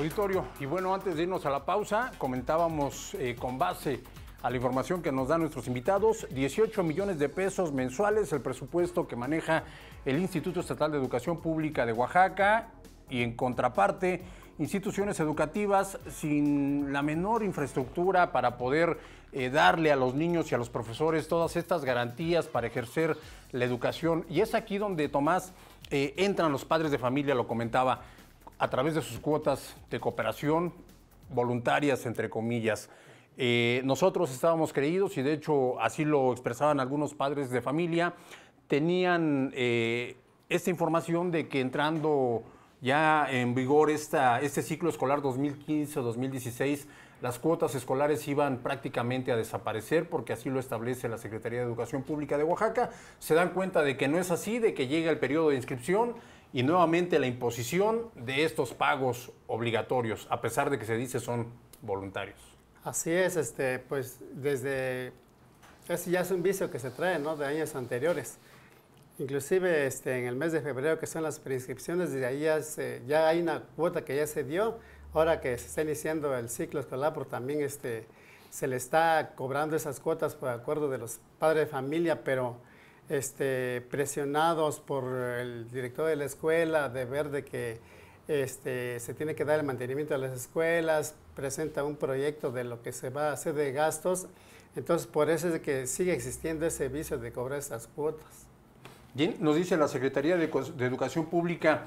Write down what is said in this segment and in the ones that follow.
auditorio. Y bueno, antes de irnos a la pausa, comentábamos eh, con base a la información que nos dan nuestros invitados, 18 millones de pesos mensuales, el presupuesto que maneja el Instituto Estatal de Educación Pública de Oaxaca y en contraparte instituciones educativas sin la menor infraestructura para poder eh, darle a los niños y a los profesores todas estas garantías para ejercer la educación. Y es aquí donde, Tomás, eh, entran los padres de familia, lo comentaba a través de sus cuotas de cooperación voluntarias, entre comillas. Eh, nosotros estábamos creídos y de hecho así lo expresaban algunos padres de familia, tenían eh, esta información de que entrando ya en vigor esta, este ciclo escolar 2015-2016, las cuotas escolares iban prácticamente a desaparecer porque así lo establece la Secretaría de Educación Pública de Oaxaca. Se dan cuenta de que no es así, de que llega el periodo de inscripción y nuevamente la imposición de estos pagos obligatorios, a pesar de que se dice son voluntarios. Así es, este, pues desde ese ya es un vicio que se trae, ¿no? De años anteriores. Inclusive este, en el mes de febrero, que son las prescripciones, desde ahí ya, se, ya hay una cuota que ya se dio. Ahora que se está iniciando el ciclo escolar, pues, también este, se le está cobrando esas cuotas por acuerdo de los padres de familia, pero este, presionados por el director de la escuela de ver de que este, se tiene que dar el mantenimiento de las escuelas, presenta un proyecto de lo que se va a hacer de gastos. Entonces, por eso es que sigue existiendo ese vicio de cobrar esas cuotas. nos dice la Secretaría de, Educación Pública,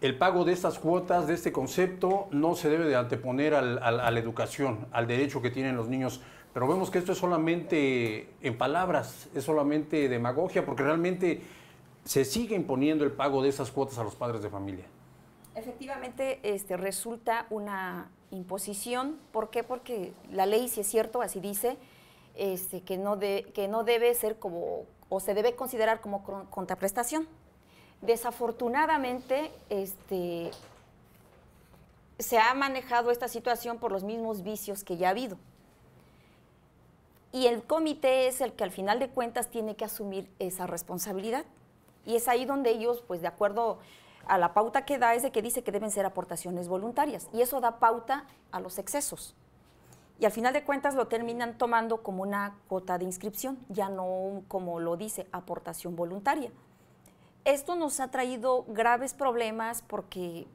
el pago de estas cuotas, de este concepto, no se debe de anteponer al, a la educación, al derecho que tienen los niños pero vemos que esto es solamente en palabras, es solamente demagogia, porque realmente se sigue imponiendo el pago de esas cuotas a los padres de familia. Efectivamente, este, resulta una imposición. ¿Por qué? Porque la ley, si es cierto, así dice, este, que, no de, que no debe ser como, o se debe considerar como contraprestación. Desafortunadamente, este, se ha manejado esta situación por los mismos vicios que ya ha habido y el comité es el que al final de cuentas tiene que asumir esa responsabilidad. Y es ahí donde ellos, pues de acuerdo a la pauta que da, es de que dice que deben ser aportaciones voluntarias. Y eso da pauta a los excesos. Y al final de cuentas lo terminan tomando como una cuota de inscripción, ya no como lo dice, aportación voluntaria. Esto nos ha traído graves problemas porque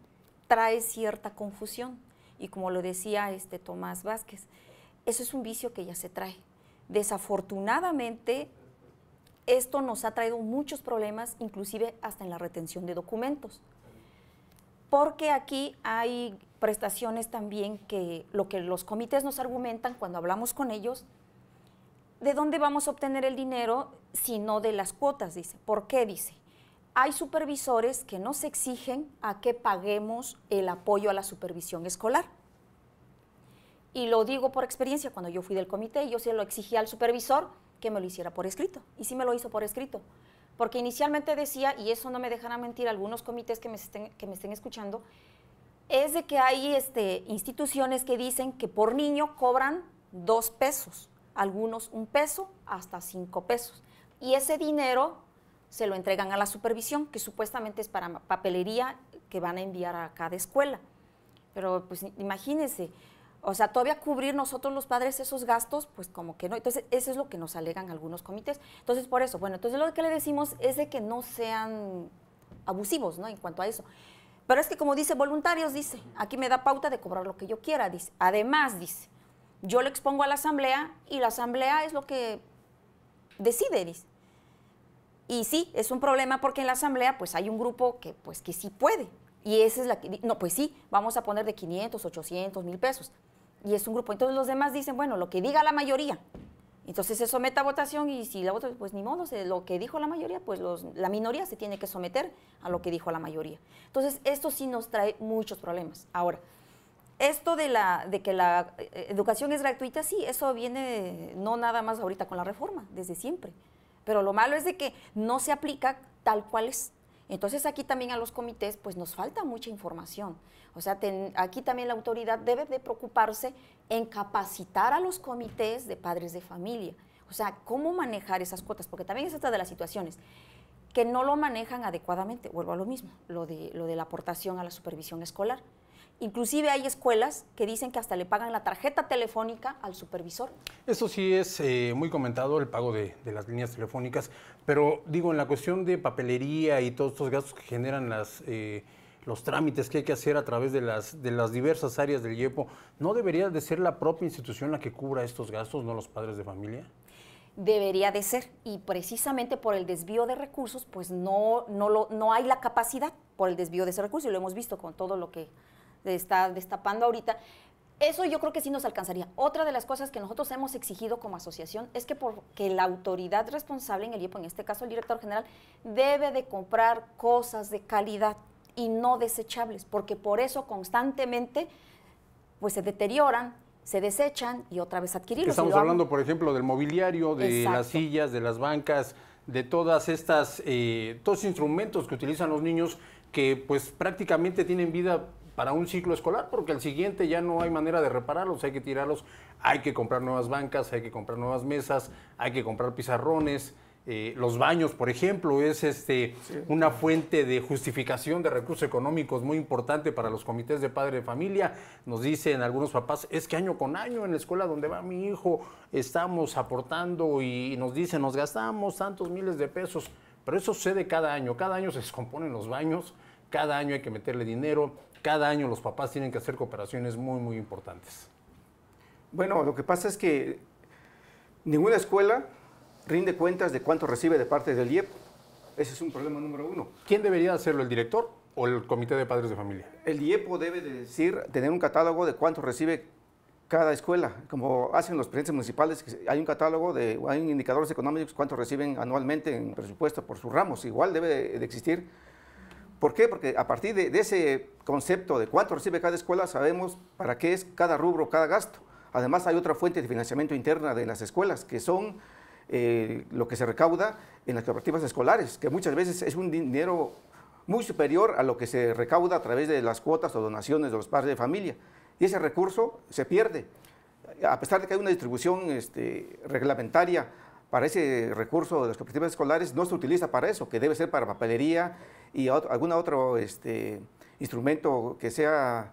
trae cierta confusión. Y como lo decía este Tomás Vázquez, eso es un vicio que ya se trae. Desafortunadamente, esto nos ha traído muchos problemas, inclusive hasta en la retención de documentos. Porque aquí hay prestaciones también que lo que los comités nos argumentan cuando hablamos con ellos, ¿de dónde vamos a obtener el dinero si no de las cuotas? Dice, ¿por qué? Dice, hay supervisores que nos exigen a que paguemos el apoyo a la supervisión escolar. Y lo digo por experiencia, cuando yo fui del comité, yo se lo exigí al supervisor que me lo hiciera por escrito. Y sí me lo hizo por escrito. Porque inicialmente decía, y eso no me dejará mentir algunos comités que me estén, que me estén escuchando, es de que hay este, instituciones que dicen que por niño cobran dos pesos, algunos un peso hasta cinco pesos. Y ese dinero se lo entregan a la supervisión, que supuestamente es para papelería que van a enviar a cada escuela. Pero pues imagínense, o sea, todavía cubrir nosotros los padres esos gastos, pues como que no. Entonces, eso es lo que nos alegan algunos comités. Entonces, por eso, bueno, entonces lo que le decimos es de que no sean abusivos, ¿no? En cuanto a eso. Pero es que como dice voluntarios, dice, aquí me da pauta de cobrar lo que yo quiera, dice. Además, dice, yo lo expongo a la asamblea y la asamblea es lo que decide, dice. Y sí, es un problema porque en la asamblea pues hay un grupo que pues que sí puede. Y esa es la que, no, pues sí, vamos a poner de 500, 800, 1000 pesos y es un grupo. Entonces los demás dicen, bueno, lo que diga la mayoría. Entonces se somete a votación y si la vota, pues ni modo, lo que dijo la mayoría, pues la minoría se tiene que someter a lo que dijo la mayoría. Entonces esto sí nos trae muchos problemas. Ahora, esto de, la, de que la eh, educación es gratuita, sí, eso viene no nada más ahorita con la reforma, desde siempre. Pero lo malo es de que no se aplica tal cual es. Entonces aquí también a los comités pues nos falta mucha información. O sea, aquí también la autoridad debe de preocuparse en capacitar a los comités de padres de familia. O sea, cómo manejar esas cuotas, porque también es esta de las situaciones que no lo manejan adecuadamente. Vuelvo a lo mismo, lo de, la aportación a la supervisión escolar. Inclusive hay escuelas que dicen que hasta le pagan la tarjeta telefónica al supervisor. Eso sí es eh, muy comentado, el pago de, las líneas telefónicas, pero digo, en la cuestión de papelería y todos estos gastos que generan las... Eh, los trámites que hay que hacer a través de las, de las diversas áreas del IEPO, ¿no debería de ser la propia institución la que cubra estos gastos, no los padres de familia? Debería de ser, y precisamente por el desvío de recursos, pues no, no, lo, no hay la capacidad por el desvío de ese recurso, y lo hemos visto con todo lo que está destapando ahorita. Eso yo creo que sí nos alcanzaría. Otra de las cosas que nosotros hemos exigido como asociación es que porque la autoridad responsable en el IEPO, en este caso el director general, debe de comprar cosas de calidad y no desechables, porque por eso constantemente pues se deterioran, se desechan y otra vez adquirirlos. Estamos hablando, por ejemplo, del mobiliario, de las sillas, de las bancas, de todas estas, eh, todos instrumentos que utilizan los niños que pues prácticamente tienen vida para un ciclo escolar, porque al siguiente ya no hay manera de repararlos, hay que tirarlos, hay que comprar nuevas bancas, hay que comprar nuevas mesas, hay que comprar pizarrones, eh, los baños, por ejemplo, es este, una fuente de justificación de recursos económicos muy importante para los comités de padre de familia. Nos dicen algunos papás, es que año con año en la escuela donde va mi hijo estamos aportando y, y nos dicen, nos gastamos tantos miles de pesos, pero eso sucede cada año, cada año se descomponen los baños, cada año hay que meterle dinero, cada año los papás tienen que hacer cooperaciones muy, muy importantes. Bueno, lo que pasa es que ninguna escuela rinde cuentas de cuánto recibe de parte del IEPO, Ese es un problema número uno. ¿Quién debería hacerlo, el director o el comité de padres de familia? El IEPO debe decir, tener un catálogo de cuánto recibe cada escuela, como hacen los presidentes municipales, hay un catálogo de, hay indicadores económicos cuánto reciben anualmente en presupuesto por sus ramos, igual debe de, existir. ¿Por qué? Porque a partir de, de, ese concepto de cuánto recibe cada escuela, sabemos para qué es cada rubro, cada gasto. Además, hay otra fuente de financiamiento interna de las escuelas, que son eh, lo que se recauda en las cooperativas escolares, que muchas veces es un dinero muy superior a lo que se recauda a través de las cuotas o donaciones de los padres de familia. Y ese recurso se pierde. A pesar de que hay una distribución este, reglamentaria para ese recurso de las cooperativas escolares, no se utiliza para eso, que debe ser para papelería y algún otro este, instrumento que sea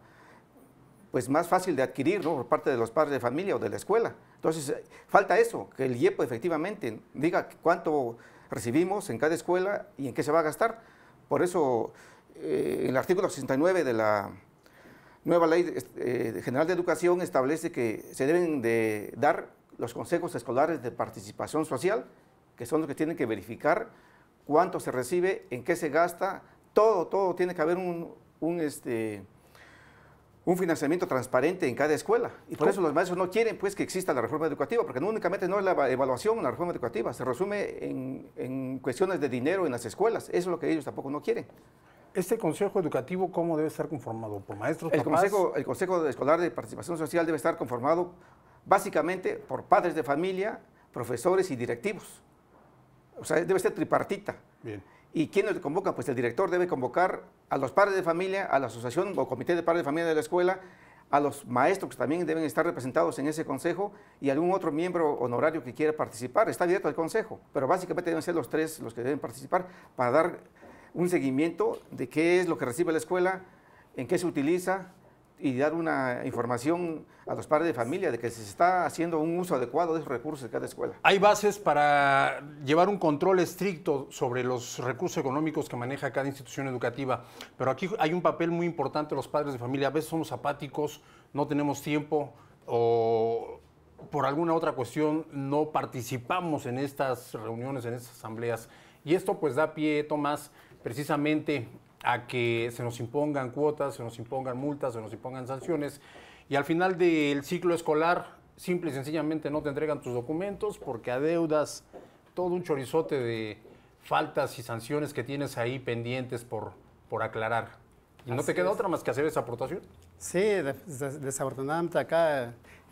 pues, más fácil de adquirir por parte de los padres de familia o de la escuela. Entonces, eh, falta eso, que el IEPO efectivamente diga cuánto recibimos en cada escuela y en qué se va a gastar. Por eso, eh, el artículo 69 de la nueva ley este, eh, general de educación establece que se deben de dar los consejos escolares de participación social, que son los que tienen que verificar cuánto se recibe, en qué se gasta, todo, todo tiene que haber un, un este, un financiamiento transparente en cada escuela. Y por eso los maestros no quieren pues, que exista la reforma educativa, porque no únicamente no es la evaluación la reforma educativa, se resume en, cuestiones de dinero en las escuelas. Eso es lo que ellos tampoco no quieren. ¿Este consejo educativo cómo debe estar conformado? ¿Por maestros? El, Consejo, el consejo Escolar de Participación Social debe estar conformado básicamente por padres de familia, profesores y directivos. O sea, debe ser tripartita. Bien. ¿Y quién lo convoca? Pues el director debe convocar a los padres de familia, a la asociación o comité de padres de familia de la escuela, a los maestros que también deben estar representados en ese consejo y algún otro miembro honorario que quiera participar. Está abierto al consejo, pero básicamente deben ser los tres los que deben participar para dar un seguimiento de qué es lo que recibe la escuela, en qué se utiliza, y dar una información a los padres de familia de que se está haciendo un uso adecuado de esos recursos de cada escuela. ¿Hay bases para llevar un control estricto sobre los recursos económicos que maneja cada institución educativa? Pero aquí hay un papel muy importante de los padres de familia. A veces somos apáticos, no tenemos tiempo o por alguna otra cuestión no participamos en estas reuniones, en estas asambleas. Y esto pues da pie, Tomás, precisamente a que se nos impongan cuotas, se nos impongan multas, se nos impongan sanciones y al final del ciclo escolar simple y sencillamente no te entregan tus documentos porque adeudas todo un chorizote de faltas y sanciones que tienes ahí pendientes por, aclarar. ¿Y no te queda otra más que hacer esa aportación? Sí, desafortunadamente acá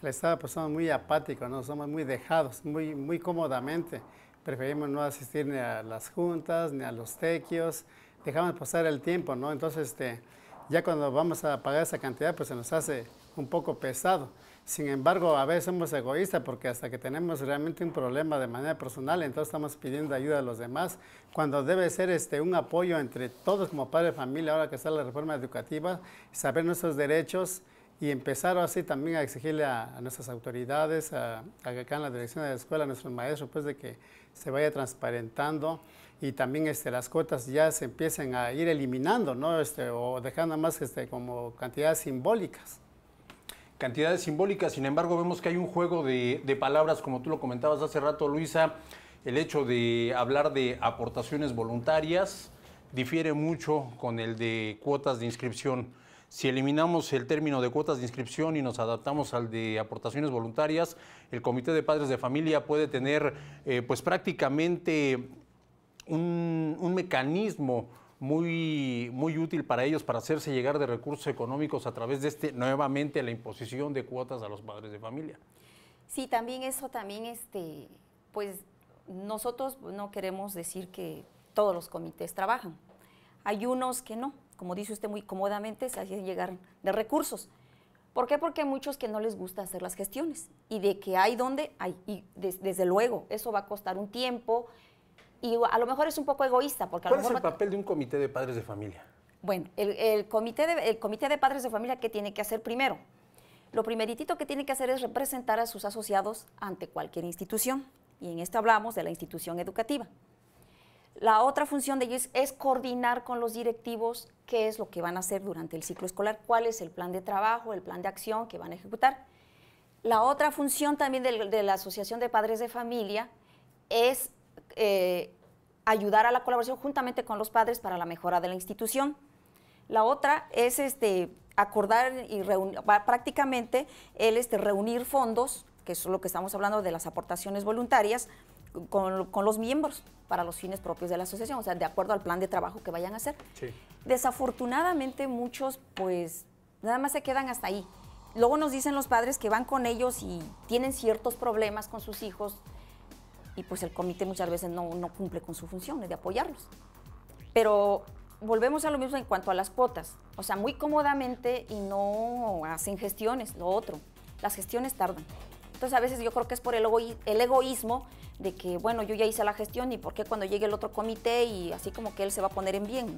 el Estado pues somos muy apáticos, ¿no? somos muy dejados, muy, muy cómodamente. Preferimos no asistir ni a las juntas, ni a los tequios, dejamos pasar el tiempo, ¿no? Entonces, este, ya cuando vamos a pagar esa cantidad, pues se nos hace un poco pesado. Sin embargo, a veces somos egoístas porque hasta que tenemos realmente un problema de manera personal, entonces estamos pidiendo ayuda a los demás, cuando debe ser este, un apoyo entre todos como padre de familia, ahora que está la reforma educativa, saber nuestros derechos, y empezar así también a exigirle a, nuestras autoridades, a, acá en la dirección de la escuela, a nuestros maestros, pues de que se vaya transparentando y también este, las cuotas ya se empiecen a ir eliminando, ¿no? Este, o dejando más este, como cantidades simbólicas. Cantidades simbólicas, sin embargo, vemos que hay un juego de, de palabras, como tú lo comentabas hace rato, Luisa, el hecho de hablar de aportaciones voluntarias difiere mucho con el de cuotas de inscripción si eliminamos el término de cuotas de inscripción y nos adaptamos al de aportaciones voluntarias, el Comité de Padres de Familia puede tener eh, pues prácticamente un, mecanismo muy, muy útil para ellos para hacerse llegar de recursos económicos a través de este nuevamente la imposición de cuotas a los padres de familia. Sí, también eso también este pues nosotros no queremos decir que todos los comités trabajan. Hay unos que no como dice usted muy cómodamente, se es llegar de recursos. ¿Por qué? Porque hay muchos que no les gusta hacer las gestiones y de que hay donde hay. Y desde luego, eso va a costar un tiempo y a lo mejor es un poco egoísta. Porque ¿Cuál es el papel de un comité de padres de familia? Bueno, el, comité de, el comité de padres de familia, ¿qué tiene que hacer primero? Lo primeritito que tiene que hacer es representar a sus asociados ante cualquier institución. Y en esto hablamos de la institución educativa. La otra función de ellos es coordinar con los directivos qué es lo que van a hacer durante el ciclo escolar, cuál es el plan de trabajo, el plan de acción que van a ejecutar. La otra función también de, la Asociación de Padres de Familia es eh, ayudar a la colaboración juntamente con los padres para la mejora de la institución. La otra es este, acordar y reunir, prácticamente el este, reunir fondos, que es lo que estamos hablando de las aportaciones voluntarias, con, los miembros para los fines propios de la asociación, o sea, de acuerdo al plan de trabajo que vayan a hacer. Sí. Desafortunadamente muchos pues nada más se quedan hasta ahí. Luego nos dicen los padres que van con ellos y tienen ciertos problemas con sus hijos y pues el comité muchas veces no, no cumple con su función, de apoyarlos. Pero volvemos a lo mismo en cuanto a las cuotas, o sea, muy cómodamente y no hacen gestiones, lo otro. Las gestiones tardan. Entonces a veces yo creo que es por el, egoísmo de que, bueno, yo ya hice la gestión y por qué cuando llegue el otro comité y así como que él se va a poner en bien,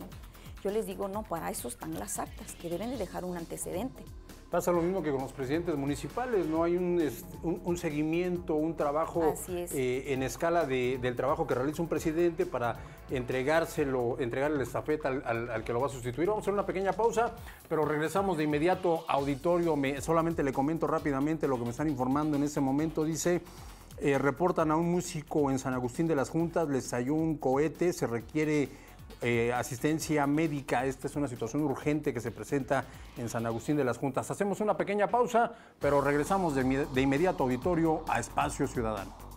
Yo les digo, no, para eso están las actas, que deben de dejar un antecedente. Pasa lo mismo que con los presidentes municipales, no hay un, seguimiento, un trabajo eh, en escala del trabajo que realiza un presidente para entregárselo, entregarle el estafeta al, que lo va a sustituir. Vamos a hacer una pequeña pausa, pero regresamos de inmediato a auditorio. Me, solamente le comento rápidamente lo que me están informando en ese momento. Dice, eh, reportan a un músico en San Agustín de las Juntas, les cayó un cohete, se requiere... Eh, asistencia médica, esta es una situación urgente que se presenta en San Agustín de las Juntas. Hacemos una pequeña pausa, pero regresamos de, de inmediato auditorio a Espacio Ciudadano.